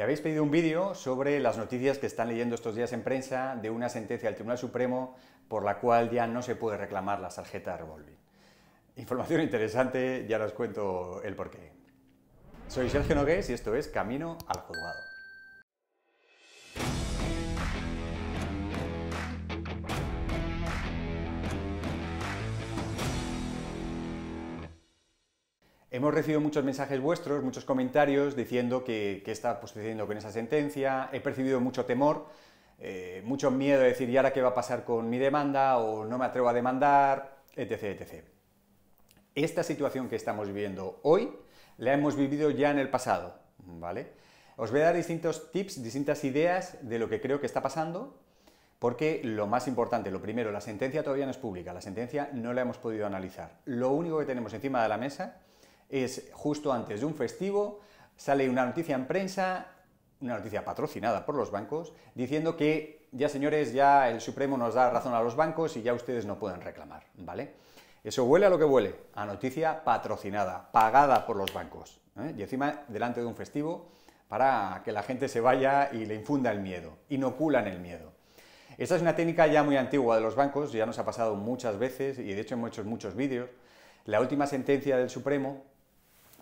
Me habéis pedido un vídeo sobre las noticias que están leyendo estos días en prensa de una sentencia del Tribunal Supremo por la cual ya no se puede reclamar la tarjeta de revolving. Información interesante, ya os cuento el porqué. Soy Sergio Nogués y esto es Camino al Juzgado. Hemos recibido muchos mensajes vuestros, muchos comentarios diciendo que, está sucediendo pues, con esa sentencia. He percibido mucho temor, eh, mucho miedo de decir, ¿y ahora qué va a pasar con mi demanda? O no me atrevo a demandar, etc. etc. Esta situación que estamos viviendo hoy la hemos vivido ya en el pasado, ¿vale? Os voy a dar distintos tips, distintas ideas de lo que creo que está pasando, porque lo más importante, lo primero, la sentencia todavía no es pública, la sentencia no la hemos podido analizar. Lo único que tenemos encima de la mesa es justo antes de un festivo, sale una noticia en prensa, una noticia patrocinada por los bancos, diciendo que ya señores, ya el Supremo nos da razón a los bancos y ya ustedes no pueden reclamar, ¿vale? Eso huele a lo que huele, a noticia patrocinada, pagada por los bancos, ¿eh? y encima delante de un festivo para que la gente se vaya y le infunda el miedo, inoculan el miedo. Esta es una técnica ya muy antigua de los bancos, ya nos ha pasado muchas veces y de hecho hemos hecho muchos vídeos. La última sentencia del Supremo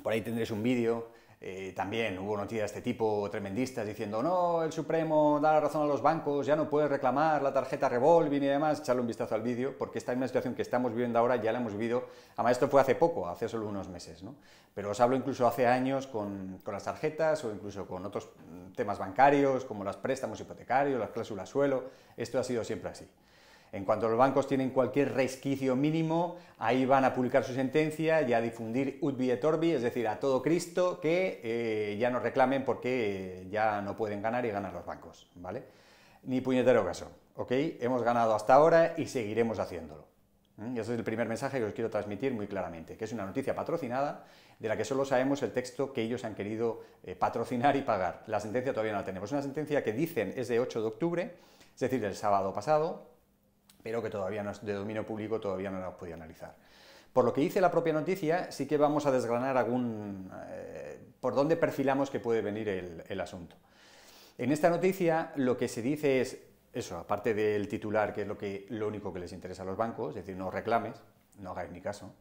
por ahí tendréis un vídeo. Eh, también hubo noticias de este tipo, tremendistas, diciendo, no, el Supremo da la razón a los bancos, ya no puedes reclamar la tarjeta revolving y demás, echarle un vistazo al vídeo, porque esta una situación que estamos viviendo ahora ya la hemos vivido, además esto fue hace poco, hace solo unos meses, ¿no? Pero os hablo incluso hace años con, con las tarjetas o incluso con otros mm, temas bancarios, como los préstamos hipotecarios, las cláusulas suelo, esto ha sido siempre así. En cuanto los bancos tienen cualquier resquicio mínimo, ahí van a publicar su sentencia y a difundir ut et orbi, es decir, a todo Cristo, que eh, ya no reclamen porque eh, ya no pueden ganar y ganan los bancos, ¿vale? Ni puñetero caso, ¿ok? Hemos ganado hasta ahora y seguiremos haciéndolo. Y ese es el primer mensaje que os quiero transmitir muy claramente, que es una noticia patrocinada de la que solo sabemos el texto que ellos han querido eh, patrocinar y pagar. La sentencia todavía no la tenemos. Es una sentencia que dicen es de 8 de octubre, es decir, del sábado pasado, pero que todavía no es de dominio público, todavía no la podía analizar. Por lo que dice la propia noticia, sí que vamos a desgranar algún, eh, por dónde perfilamos que puede venir el, asunto. En esta noticia lo que se dice es eso, aparte del titular, que es lo, único que les interesa a los bancos, es decir, no reclames, no hagáis ni caso.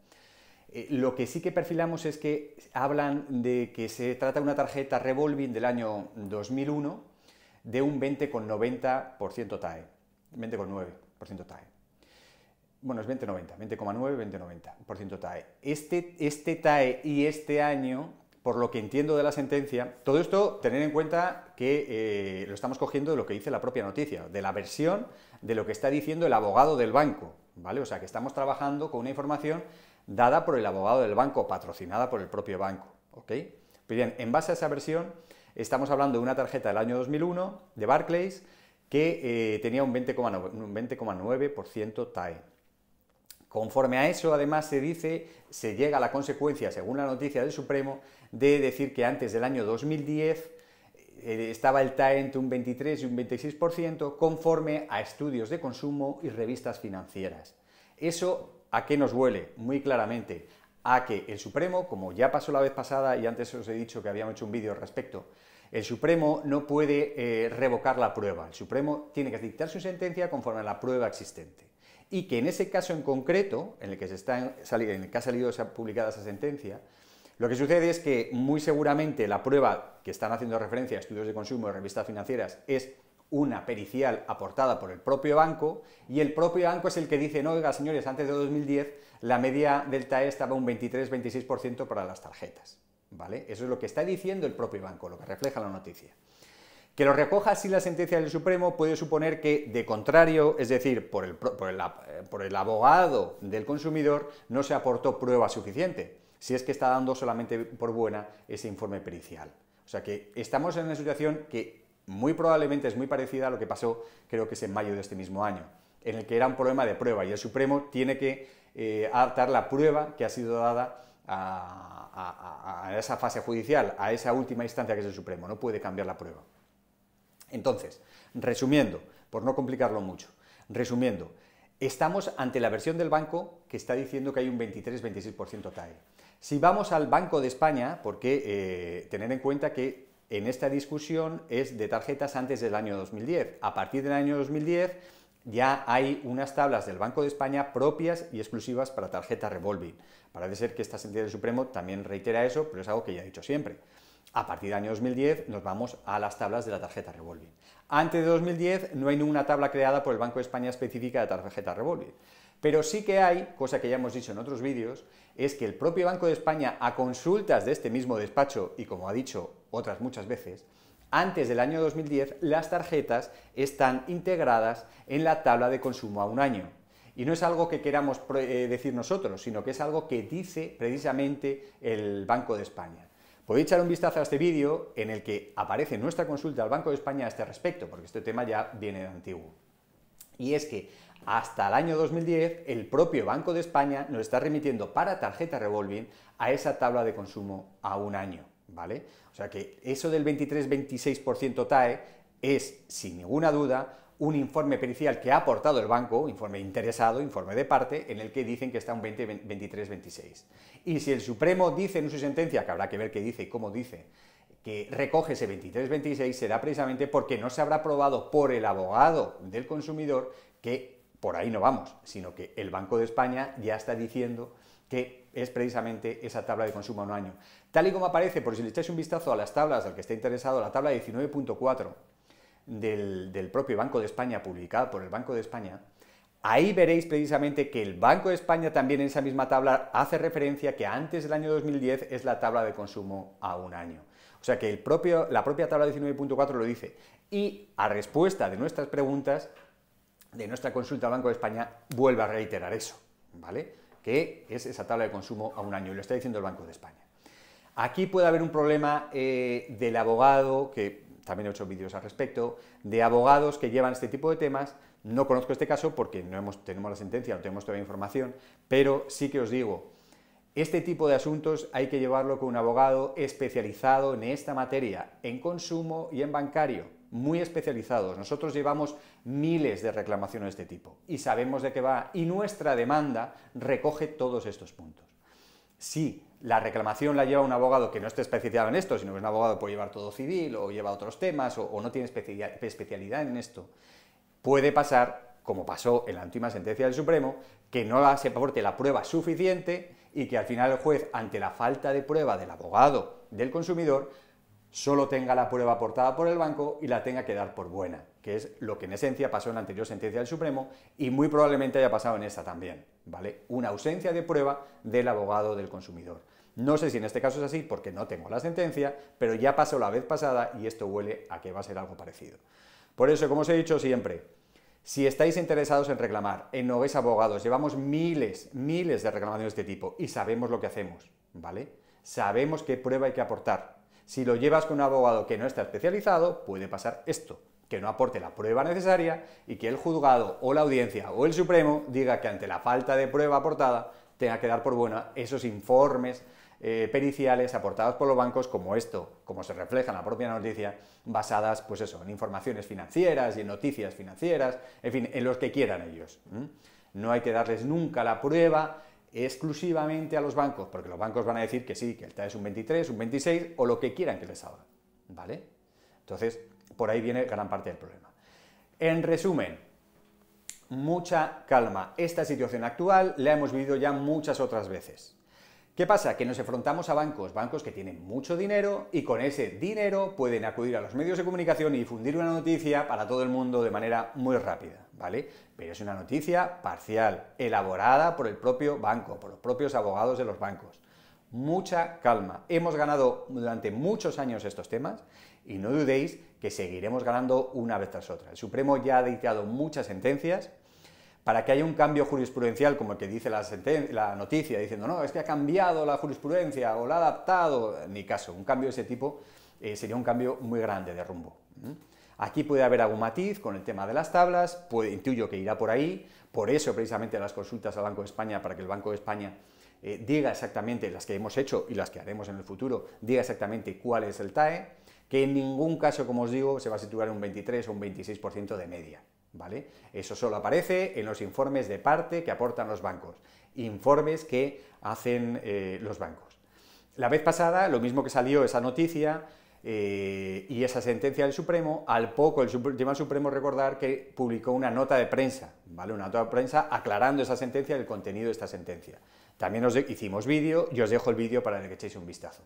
Eh, lo que sí que perfilamos es que hablan de que se trata de una tarjeta revolving del año 2001 de un 20,90% TAE, 20,9% por ciento TAE. Bueno, es 20,90, 20,9, 20,90 por ciento TAE. Este, este, TAE y este año, por lo que entiendo de la sentencia, todo esto tener en cuenta que eh, lo estamos cogiendo de lo que dice la propia noticia, de la versión de lo que está diciendo el abogado del banco, ¿vale? O sea, que estamos trabajando con una información dada por el abogado del banco, patrocinada por el propio banco, ¿ok? Pero pues bien, en base a esa versión, estamos hablando de una tarjeta del año 2001 de Barclays que eh, tenía un 20,9% TAE. Conforme a eso, además, se dice, se llega a la consecuencia, según la noticia del Supremo, de decir que antes del año 2010 eh, estaba el TAE entre un 23 y un 26%, conforme a estudios de consumo y revistas financieras. Eso, ¿a qué nos huele? Muy claramente, a que el Supremo, como ya pasó la vez pasada y antes os he dicho que habíamos hecho un vídeo al respecto, el Supremo no puede eh, revocar la prueba. El Supremo tiene que dictar su sentencia conforme a la prueba existente. Y que en ese caso en concreto, en el que, se ha salido publicada esa sentencia, lo que sucede es que muy seguramente la prueba que están haciendo referencia a estudios de consumo y revistas financieras es una pericial aportada por el propio banco y el propio banco es el que dice, no, oiga señores, antes de 2010 la media delta TAE estaba un 23-26% para las tarjetas. Eso es lo que está diciendo el propio banco, lo que refleja la noticia. Que lo recoja así la sentencia del Supremo puede suponer que, de contrario, es decir, eh, por el, abogado del consumidor, no se aportó prueba suficiente, si es que está dando solamente por buena ese informe pericial. O sea que estamos en una situación que muy probablemente es muy parecida a lo que pasó, creo que es en mayo de este mismo año, en el que era un problema de prueba y el Supremo tiene que eh, adaptar la prueba que ha sido dada a, a, esa fase judicial, a esa última instancia que es el Supremo, no puede cambiar la prueba. Entonces, resumiendo, por no complicarlo mucho, resumiendo, estamos ante la versión del banco que está diciendo que hay un 23-26% TAE. Si vamos al Banco de España, porque eh, tener en cuenta que en esta discusión es de tarjetas antes del año 2010, a partir del año 2010 ya hay unas tablas del Banco de España propias y exclusivas para tarjeta revolving. Parece ser que esta sentencia del Supremo también reitera eso, pero es algo que ya he dicho siempre. A partir del año 2010 nos vamos a las tablas de la tarjeta revolving. Antes de 2010 no hay ninguna tabla creada por el Banco de España específica de tarjeta revolving. Pero sí que hay, cosa que ya hemos dicho en otros vídeos, es que el propio Banco de España, a consultas de este mismo despacho y como ha dicho otras muchas veces, antes del año 2010 las tarjetas están integradas en la tabla de consumo a un año. Y no es algo que queramos eh, decir nosotros, sino que es algo que dice precisamente el Banco de España. Podéis echar un vistazo a este vídeo en el que aparece nuestra consulta al Banco de España a este respecto, porque este tema ya viene de antiguo. Y es que hasta el año 2010 el propio Banco de España nos está remitiendo para tarjeta revolving a esa tabla de consumo a un año. ¿vale? O sea que eso del 23-26% TAE es, sin ninguna duda, un informe pericial que ha aportado el banco, informe interesado, informe de parte, en el que dicen que está un 23, 26. Y si el Supremo dice en su sentencia, que habrá que ver qué dice y cómo dice, que recoge ese 23, 26, será precisamente porque no se habrá probado por el abogado del consumidor que por ahí no vamos, sino que el Banco de España ya está diciendo que es precisamente esa tabla de consumo a un año. Tal y como aparece, por si le echáis un vistazo a las tablas al que esté interesado, la tabla 19.4 del, propio Banco de España, publicada por el Banco de España, Ahí veréis precisamente que el Banco de España también en esa misma tabla hace referencia que antes del año 2010 es la tabla de consumo a un año. O sea que la propia tabla 19.4 lo dice. Y a respuesta de nuestras preguntas, de nuestra consulta al Banco de España, vuelve a reiterar eso. ¿Vale? que es esa tabla de consumo a un año, y lo está diciendo el Banco de España. Aquí puede haber un problema eh, del abogado, que también he hecho vídeos al respecto, de abogados que llevan este tipo de temas. No conozco este caso porque no hemos, tenemos la sentencia, no tenemos toda la información, pero sí que os digo, este tipo de asuntos hay que llevarlo con un abogado especializado en esta materia, en consumo y en bancario muy especializados. Nosotros llevamos miles de reclamaciones de este tipo y sabemos de qué va y nuestra demanda recoge todos estos puntos. Si la reclamación la lleva un abogado que no esté especializado en esto, sino que un abogado puede llevar todo civil o lleva otros temas o, no tiene especialidad en esto, puede pasar, como pasó en la última sentencia del Supremo, que no se aporte la prueba suficiente y que al final el juez, ante la falta de prueba del abogado del consumidor, solo tenga la prueba aportada por el banco y la tenga que dar por buena, que es lo que en esencia pasó en la anterior sentencia del Supremo y muy probablemente haya pasado en esta también, ¿vale? Una ausencia de prueba del abogado del consumidor. No sé si en este caso es así porque no tengo la sentencia, pero ya pasó la vez pasada y esto huele a que va a ser algo parecido. Por eso, como os he dicho siempre, si estáis interesados en reclamar, en veis Abogados, llevamos miles, miles de reclamaciones de este tipo y sabemos lo que hacemos, ¿vale? Sabemos qué prueba hay que aportar, si lo llevas con un abogado que no está especializado, puede pasar esto, que no aporte la prueba necesaria y que el juzgado o la audiencia o el Supremo diga que ante la falta de prueba aportada tenga que dar por buena esos informes eh, periciales aportados por los bancos como esto, como se refleja en la propia noticia, basadas pues eso, en informaciones financieras y en noticias financieras, en fin, en los que quieran ellos. No hay que darles nunca la prueba exclusivamente a los bancos, porque los bancos van a decir que sí, que el TAE es un 23, un 26 o lo que quieran que les haga, ¿vale? Entonces, por ahí viene gran parte del problema. En resumen, mucha calma. Esta situación actual la hemos vivido ya muchas otras veces. ¿Qué pasa? Que nos enfrentamos a bancos, bancos que tienen mucho dinero y con ese dinero pueden acudir a los medios de comunicación y difundir una noticia para todo el mundo de manera muy rápida, ¿vale? Pero es una noticia parcial, elaborada por el propio banco, por los propios abogados de los bancos. Mucha calma. Hemos ganado durante muchos años estos temas y no dudéis que seguiremos ganando una vez tras otra. El Supremo ya ha dictado muchas sentencias para que haya un cambio jurisprudencial como el que dice la, noticia, diciendo, no, es que ha cambiado la jurisprudencia o la ha adaptado, en mi caso, un cambio de ese tipo eh, sería un cambio muy grande de rumbo. Aquí puede haber algún matiz con el tema de las tablas, puede, intuyo que irá por ahí, por eso precisamente las consultas al Banco de España, para que el Banco de España eh, diga exactamente, las que hemos hecho y las que haremos en el futuro, diga exactamente cuál es el TAE, que en ningún caso, como os digo, se va a situar en un 23 o un 26% de media. ¿vale? Eso solo aparece en los informes de parte que aportan los bancos, informes que hacen eh, los bancos. La vez pasada, lo mismo que salió esa noticia eh, y esa sentencia del Supremo, al poco el Tribunal Supremo recordar que publicó una nota de prensa, ¿vale? Una nota de prensa aclarando esa sentencia y el contenido de esta sentencia. También os hicimos vídeo y os dejo el vídeo para que echéis un vistazo.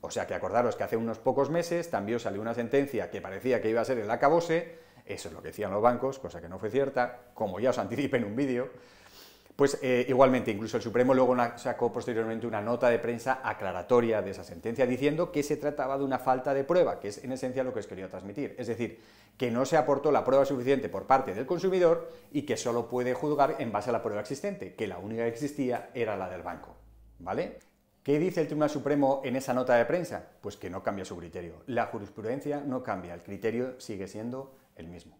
O sea que acordaros que hace unos pocos meses también salió una sentencia que parecía que iba a ser el acabose, eso es lo que decían los bancos, cosa que no fue cierta, como ya os anticipé en un vídeo, pues eh, igualmente, incluso el Supremo luego sacó posteriormente una nota de prensa aclaratoria de esa sentencia diciendo que se trataba de una falta de prueba, que es en esencia lo que os quería transmitir. Es decir, que no se aportó la prueba suficiente por parte del consumidor y que solo puede juzgar en base a la prueba existente, que la única que existía era la del banco. ¿Vale? ¿Qué dice el Tribunal Supremo en esa nota de prensa? Pues que no cambia su criterio. La jurisprudencia no cambia, el criterio sigue siendo el mismo.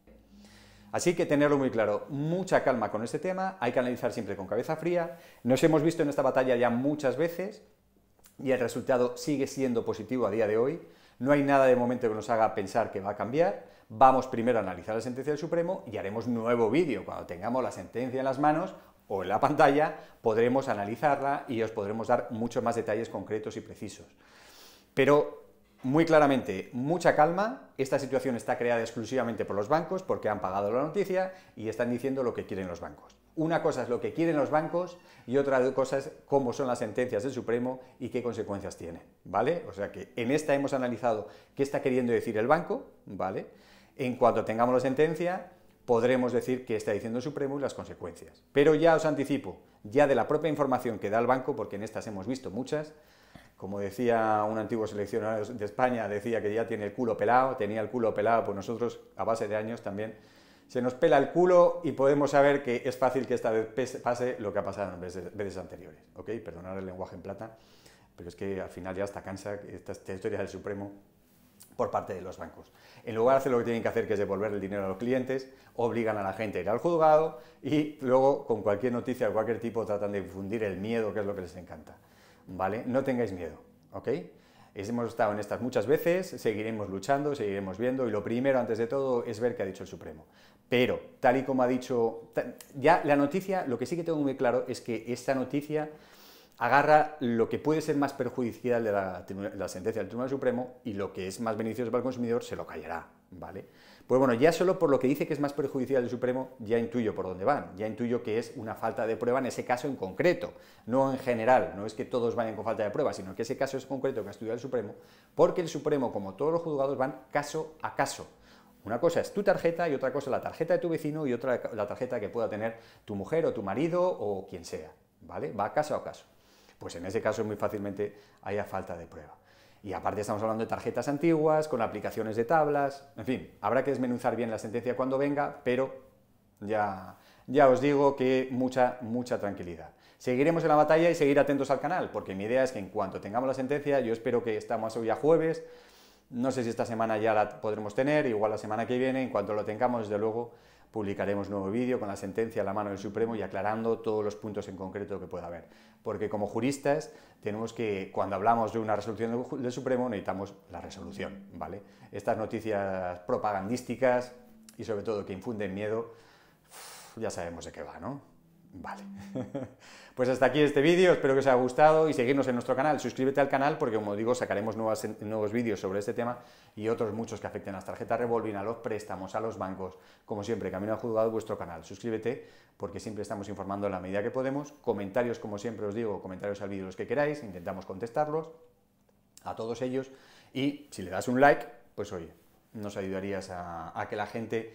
Así que tenerlo muy claro, mucha calma con este tema, hay que analizar siempre con cabeza fría. Nos hemos visto en esta batalla ya muchas veces y el resultado sigue siendo positivo a día de hoy. No hay nada de momento que nos haga pensar que va a cambiar. Vamos primero a analizar la sentencia del Supremo y haremos nuevo vídeo. Cuando tengamos la sentencia en las manos o en la pantalla, podremos analizarla y os podremos dar muchos más detalles concretos y precisos. Pero muy claramente, mucha calma. Esta situación está creada exclusivamente por los bancos porque han pagado la noticia y están diciendo lo que quieren los bancos. Una cosa es lo que quieren los bancos y otra cosa es cómo son las sentencias del Supremo y qué consecuencias tienen, ¿vale? O sea que en esta hemos analizado qué está queriendo decir el banco, ¿vale? En cuanto tengamos la sentencia, podremos decir qué está diciendo el Supremo y las consecuencias. Pero ya os anticipo, ya de la propia información que da el banco, porque en estas hemos visto muchas, como decía un antiguo seleccionador de España, decía que ya tiene el culo pelado, tenía el culo pelado, por pues nosotros a base de años también se nos pela el culo y podemos saber que es fácil que esta vez pase lo que ha pasado en veces, anteriores. Perdonar el lenguaje en plata, pero es que al final ya está cansa esta, esta historia del Supremo por parte de los bancos. En lugar de hacer lo que tienen que hacer, que es devolver el dinero a los clientes, obligan a la gente a ir al juzgado y luego con cualquier noticia de cualquier tipo tratan de difundir el miedo, que es lo que les encanta. No tengáis miedo, ¿ok? Hemos estado en estas muchas veces, seguiremos luchando, seguiremos viendo, y lo primero, antes de todo, es ver qué ha dicho el Supremo. Pero, tal y como ha dicho, ya la noticia, lo que sí que tengo muy claro es que esta noticia agarra lo que puede ser más perjudicial de la, la sentencia del Tribunal Supremo y lo que es más beneficioso para el consumidor se lo callará, ¿vale? Pues bueno, ya solo por lo que dice que es más perjudicial el Supremo, ya intuyo por dónde van, ya intuyo que es una falta de prueba en ese caso en concreto, no en general, no es que todos vayan con falta de prueba, sino que ese caso es concreto que ha estudiado el Supremo, porque el Supremo, como todos los juzgados, van caso a caso. Una cosa es tu tarjeta y otra cosa la tarjeta de tu vecino y otra la tarjeta que pueda tener tu mujer o tu marido o quien sea, ¿vale? Va caso a caso. Pues en ese caso muy fácilmente haya falta de prueba. Y aparte estamos hablando de tarjetas antiguas, con aplicaciones de tablas, en fin, habrá que desmenuzar bien la sentencia cuando venga, pero ya, ya os digo que mucha, mucha tranquilidad. Seguiremos en la batalla y seguir atentos al canal, porque mi idea es que en cuanto tengamos la sentencia, yo espero que estamos hoy a jueves, no sé si esta semana ya la podremos tener, igual la semana que viene, en cuanto lo tengamos, desde luego, publicaremos nuevo vídeo con la sentencia a la mano del Supremo y aclarando todos los puntos en concreto que pueda haber. Porque como juristas tenemos que, cuando hablamos de una resolución del Supremo, necesitamos la resolución, ¿vale? Estas noticias propagandísticas y sobre todo que infunden miedo, ya sabemos de qué va, ¿no? Vale. Pues hasta aquí este vídeo, espero que os haya gustado y seguirnos en nuestro canal. Suscríbete al canal porque, como digo, sacaremos nuevos vídeos sobre este tema y otros muchos que afecten a las tarjetas revolving, a los préstamos, a los bancos. Como siempre, Camino ha Juzgado vuestro canal. Suscríbete porque siempre estamos informando en la medida que podemos. Comentarios, como siempre os digo, comentarios al vídeo los que queráis, intentamos contestarlos a todos ellos y si le das un like, pues oye, nos ayudarías a que la gente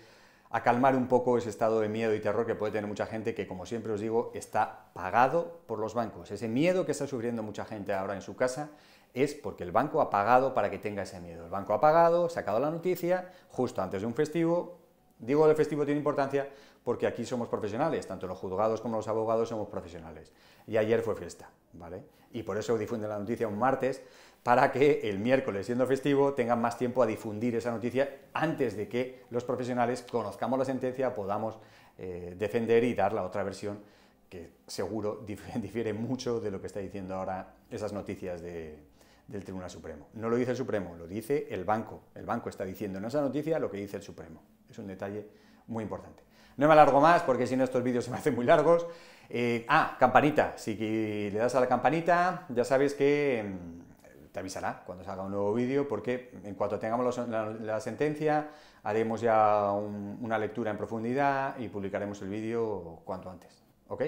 a calmar un poco ese estado de miedo y terror que puede tener mucha gente que, como siempre os digo, está pagado por los bancos. Ese miedo que está sufriendo mucha gente ahora en su casa es porque el banco ha pagado para que tenga ese miedo. El banco ha pagado, sacado la noticia, justo antes de un festivo. Digo el festivo tiene importancia porque aquí somos profesionales, tanto los juzgados como los abogados somos profesionales. Y ayer fue fiesta, ¿vale? Y por eso difunde la noticia un martes para que el miércoles, siendo festivo, tengan más tiempo a difundir esa noticia antes de que los profesionales conozcamos la sentencia, podamos eh, defender y dar la otra versión que seguro difiere mucho de lo que está diciendo ahora esas noticias del Tribunal Supremo. No lo dice el Supremo, lo dice el banco. El banco está diciendo en esa noticia lo que dice el Supremo. Es un detalle muy importante. No me alargo más porque si no estos vídeos se me hacen muy largos. Eh, ah, campanita. Si le das a la campanita, ya sabes que mm, te avisará cuando salga un nuevo vídeo, porque en cuanto tengamos la, sentencia, haremos ya una lectura en profundidad y publicaremos el vídeo cuanto antes. ¿Ok?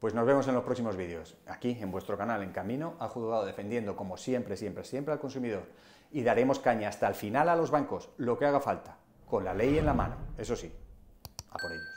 Pues nos vemos en los próximos vídeos, aquí en vuestro canal En Camino ha Juzgado, defendiendo como siempre, siempre, siempre al consumidor. Y daremos caña hasta el final a los bancos, lo que haga falta, con la ley en la mano, eso sí, a por ellos.